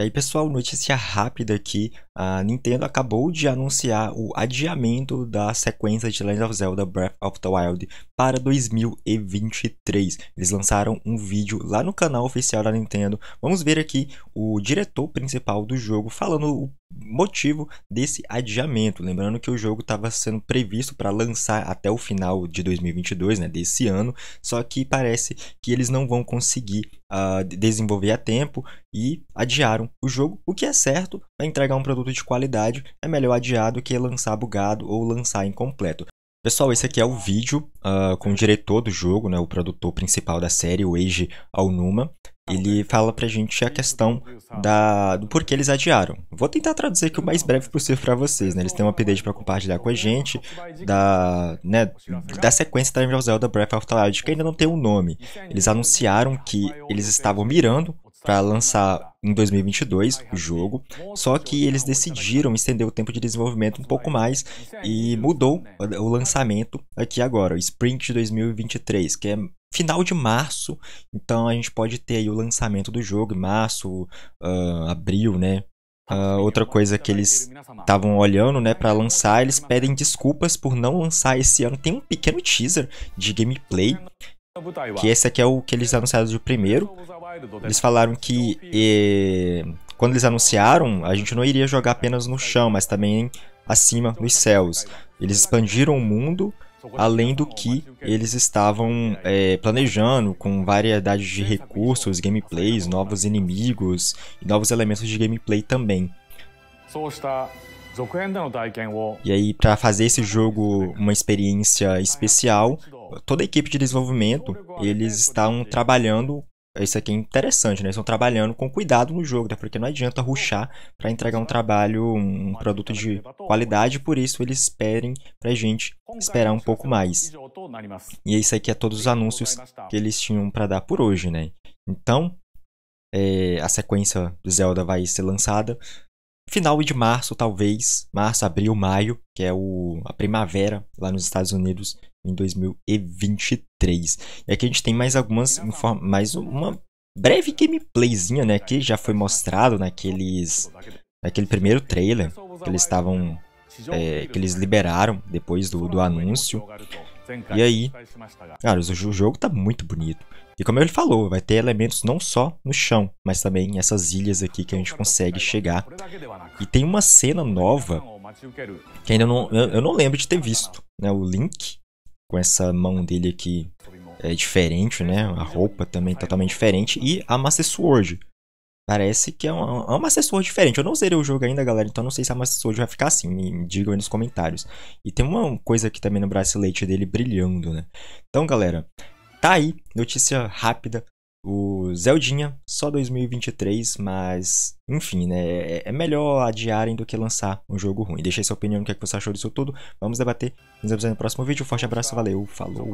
E aí, pessoal, notícia rápida aqui. A Nintendo acabou de anunciar o adiamento da sequência de Legend of Zelda Breath of the Wild para 2023. Eles lançaram um vídeo lá no canal oficial da Nintendo. Vamos ver aqui o diretor principal do jogo falando o motivo desse adiamento. Lembrando que o jogo estava sendo previsto para lançar até o final de 2022, né, desse ano, só que parece que eles não vão conseguir uh, desenvolver a tempo e adiaram o jogo, o que é certo, para entregar um produto de qualidade é melhor adiar do que lançar bugado ou lançar incompleto. Pessoal, esse aqui é o vídeo uh, com o diretor do jogo, né, o produtor principal da série, o Eiji Aonuma ele né? fala pra gente a questão da, do porquê eles adiaram. Vou tentar traduzir aqui o mais breve possível para vocês, né? Eles têm um update para compartilhar com a gente da, né, da sequência da Legend Zelda Breath of the Wild, que ainda não tem um nome. Eles anunciaram que eles estavam mirando para lançar em 2022 o jogo, só que eles decidiram estender o tempo de desenvolvimento um pouco mais e mudou o lançamento aqui agora, o Sprint de 2023, que é final de março, então a gente pode ter o lançamento do jogo em março, uh, abril, né? Uh, outra coisa que eles estavam olhando, né, para lançar, eles pedem desculpas por não lançar esse ano. Tem um pequeno teaser de gameplay que esse aqui é o que eles anunciaram de primeiro. Eles falaram que e, quando eles anunciaram, a gente não iria jogar apenas no chão, mas também acima, nos céus. Eles expandiram o mundo além do que eles estavam é, planejando, com variedade de recursos, gameplays, novos inimigos e novos elementos de gameplay também. E aí, para fazer esse jogo uma experiência especial, toda a equipe de desenvolvimento, eles né, estão trabalhando isso aqui é interessante, né? Eles estão trabalhando com cuidado no jogo, né? porque não adianta ruxar para entregar um trabalho, um produto de tá qualidade, por isso eles esperem pra gente esperar um pouco mais. E é isso aqui é todos os anúncios que eles tinham para dar por hoje, né? Então, é, a sequência do Zelda vai ser lançada final de março, talvez, março, abril, maio, que é o, a primavera lá nos Estados Unidos em 2023. E aqui a gente tem mais algumas mais uma breve gameplayzinha, né, que já foi mostrado naqueles naquele primeiro trailer que eles estavam é, que eles liberaram depois do, do anúncio. E aí, cara, o jogo tá muito bonito. E como ele falou, vai ter elementos não só no chão, mas também essas ilhas aqui que a gente consegue chegar. E tem uma cena nova que ainda não, eu não lembro de ter visto, né? O Link com essa mão dele aqui é diferente, né? A roupa também totalmente diferente e a Master Sword Parece que é um, é assessor diferente. Eu não zerei o jogo ainda, galera, então não sei se a é Master vai ficar assim. Me digam aí nos comentários. E tem uma coisa aqui também no bracelete dele brilhando, né? Então, galera, tá aí. Notícia rápida. O Zeldinha, só 2023, mas enfim, né? É, é melhor adiarem do que lançar um jogo ruim. Deixa aí sua opinião, o que, é que você achou disso tudo. Vamos debater. Nos vemos no próximo vídeo. Forte abraço, valeu, falou.